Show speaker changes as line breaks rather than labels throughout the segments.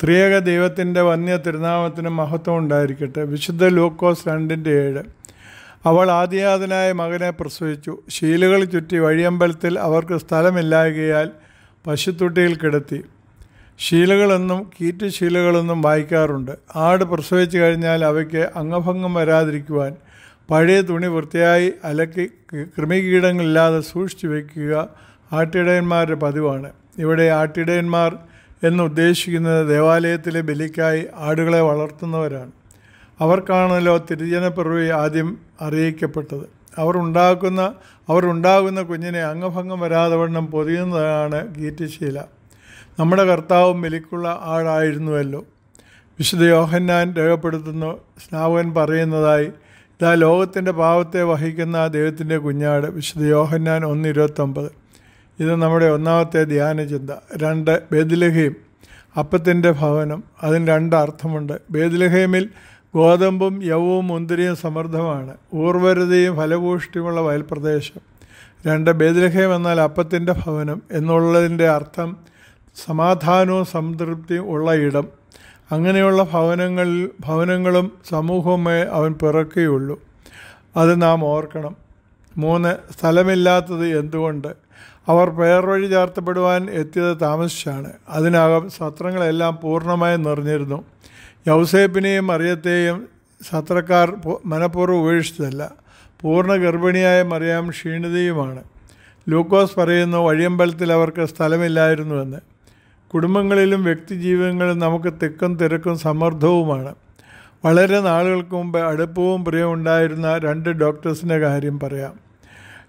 ത്രിയേക ദൈവത്തിൻ്റെ വന്യ തിരുനാമത്തിന് മഹത്വം ഉണ്ടായിരിക്കട്ടെ വിശുദ്ധ ലൂക്കോസ് രണ്ടിൻ്റെ ഏഴ് അവൾ ആദ്യാതനായ മകനെ പ്രസവിച്ചു ശീലുകൾ ചുറ്റി വഴിയമ്പലത്തിൽ അവർക്ക് സ്ഥലമില്ലായകയാൽ പശുത്തൊട്ടിയിൽ കിടത്തി ശീലകളെന്നും കീറ്റ് ശീലകളെന്നും വായിക്കാറുണ്ട് ആട് പ്രസവിച്ചു കഴിഞ്ഞാൽ അവയ്ക്ക് അംഗഭംഗം വരാതിരിക്കുവാൻ പഴയ തുണി വൃത്തിയായി അലക്കി കൃമികീടങ്ങളില്ലാതെ സൂക്ഷിച്ചു വയ്ക്കുക ആട്ടിടയന്മാരുടെ പതിവാണ് ഇവിടെ ആട്ടിടയന്മാർ എന്നുദ്ദേശിക്കുന്നത് ദേവാലയത്തിലെ ബലിക്കായി ആടുകളെ വളർത്തുന്നവരാണ് അവർക്കാണല്ലോ തിരുജനപ്പിറവി ആദ്യം അറിയിക്കപ്പെട്ടത് അവർ ഉണ്ടാക്കുന്ന അവരുണ്ടാകുന്ന കുഞ്ഞിനെ അംഗഭംഗം വരാതെ വണ്ണം പൊതിയുന്നതാണ് ഗീറ്റശീല നമ്മുടെ കർത്താവും ബലിക്കുള്ള ആളായിരുന്നുവല്ലോ വിശുദ്ധ യോഹന്നാൻ രേഖപ്പെടുത്തുന്നു സ്നാവകൻ പറയുന്നതായി ഇതാ ലോകത്തിൻ്റെ പാവത്തെ വഹിക്കുന്ന ദൈവത്തിൻ്റെ കുഞ്ഞാട് വിശുദ്ധ യോഹന്നാൻ ഒന്ന് ഇരുപത്തൊമ്പത് ഇത് നമ്മുടെ ഒന്നാമത്തെ ധ്യാന ചിന്ത രണ്ട് ബേദലഹയും അപ്പത്തിൻ്റെ ഭവനം അതിന് രണ്ട് അർത്ഥമുണ്ട് ബേദിലഹയമിൽ ഗോതമ്പും യവവും മുന്തിരിയും സമൃദ്ധമാണ് ഊർവരതയും ഫലഭൂഷ്ടിയുമുള്ള വയൽപ്രദേശം രണ്ട് ബേദിലഹയം എന്നാൽ അപ്പത്തിൻ്റെ ഭവനം എന്നുള്ളതിൻ്റെ അർത്ഥം സമാധാനവും സംതൃപ്തിയും ഉള്ള ഇടം അങ്ങനെയുള്ള ഭവനങ്ങളിൽ ഭവനങ്ങളും സമൂഹവുമേ അവൻ പിറക്കുകയുള്ളൂ അത് നാം ഓർക്കണം മൂന്ന് സ്ഥലമില്ലാത്തത് എന്തുകൊണ്ട് അവർ പേർ വഴി ചേർത്തപ്പെടുവാൻ എത്തിയത് താമസിച്ചാണ് അതിനകം സത്രങ്ങളെല്ലാം പൂർണ്ണമായും നിറഞ്ഞിരുന്നു യൗസേപ്പിനെയും അറിയത്തെയും സത്രക്കാർ മനഃപൂർവ്വം ഉപേക്ഷിച്ചതല്ല പൂർണ്ണ ഗർഭിണിയായ മറിയാം ക്ഷീണിതയുമാണ് ലൂക്കോസ് പറയുന്നു വഴിയമ്പലത്തിൽ അവർക്ക് സ്ഥലമില്ലായിരുന്നുവെന്ന് കുടുംബങ്ങളിലും വ്യക്തിജീവിതങ്ങളിലും നമുക്ക് തിക്കും തിരക്കും സമ്മർദ്ദവുമാണ് വളരെ നാളുകൾക്ക് മുമ്പ് അടുപ്പവും പ്രിയമുണ്ടായിരുന്ന രണ്ട് ഡോക്ടേഴ്സിൻ്റെ കാര്യം പറയാം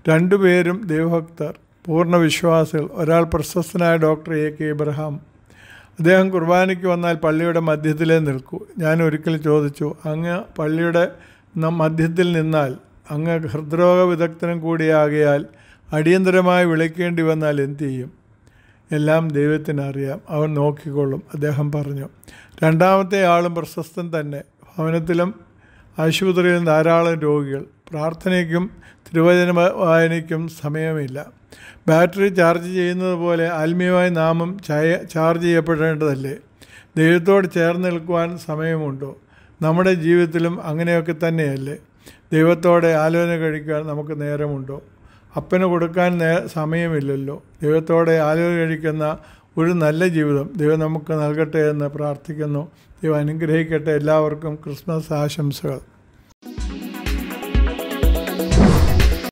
രണ്ടുപേരും ദൈവഭക്തർ പൂർണ്ണ വിശ്വാസികൾ ഒരാൾ പ്രശസ്തനായ ഡോക്ടർ എ കെ ഇബ്രഹാം അദ്ദേഹം കുർബാനയ്ക്ക് വന്നാൽ പള്ളിയുടെ മധ്യത്തിലേ നിൽക്കൂ ഞാൻ ഒരിക്കൽ ചോദിച്ചു അങ്ങ് പള്ളിയുടെ മധ്യത്തിൽ നിന്നാൽ അങ്ങ് ഹൃദ്രോഗ വിദഗ്ധനും കൂടിയാകയാൽ അടിയന്തരമായി വിളിക്കേണ്ടി വന്നാൽ എന്തു ചെയ്യും എല്ലാം ദൈവത്തിനറിയാം അവൻ നോക്കിക്കൊള്ളും അദ്ദേഹം പറഞ്ഞു രണ്ടാമത്തെ ആളും പ്രശസ്തൻ തന്നെ ഭവനത്തിലും ആശുപത്രിയിലും ധാരാളം രോഗികൾ പ്രാർത്ഥനയ്ക്കും തിരുവചന വായനയ്ക്കും സമയമില്ല ബാറ്ററി ചാർജ് ചെയ്യുന്നത് പോലെ ആത്മീയമായ നാമം ചാർജ് ചെയ്യപ്പെടേണ്ടതല്ലേ ദൈവത്തോട് ചേർന്ന് നിൽക്കുവാൻ സമയമുണ്ടോ നമ്മുടെ ജീവിതത്തിലും അങ്ങനെയൊക്കെ തന്നെയല്ലേ ദൈവത്തോടെ ആലോചന കഴിക്കാൻ നമുക്ക് നേരമുണ്ടോ അപ്പന് കൊടുക്കാൻ നേ സമയമില്ലല്ലോ ദൈവത്തോടെ ആലോചന കഴിക്കുന്ന ഒരു നല്ല ജീവിതം ദൈവം നമുക്ക് നൽകട്ടെ എന്ന് പ്രാർത്ഥിക്കുന്നു ദൈവം അനുഗ്രഹിക്കട്ടെ എല്ലാവർക്കും ക്രിസ്മസ് ആശംസകൾ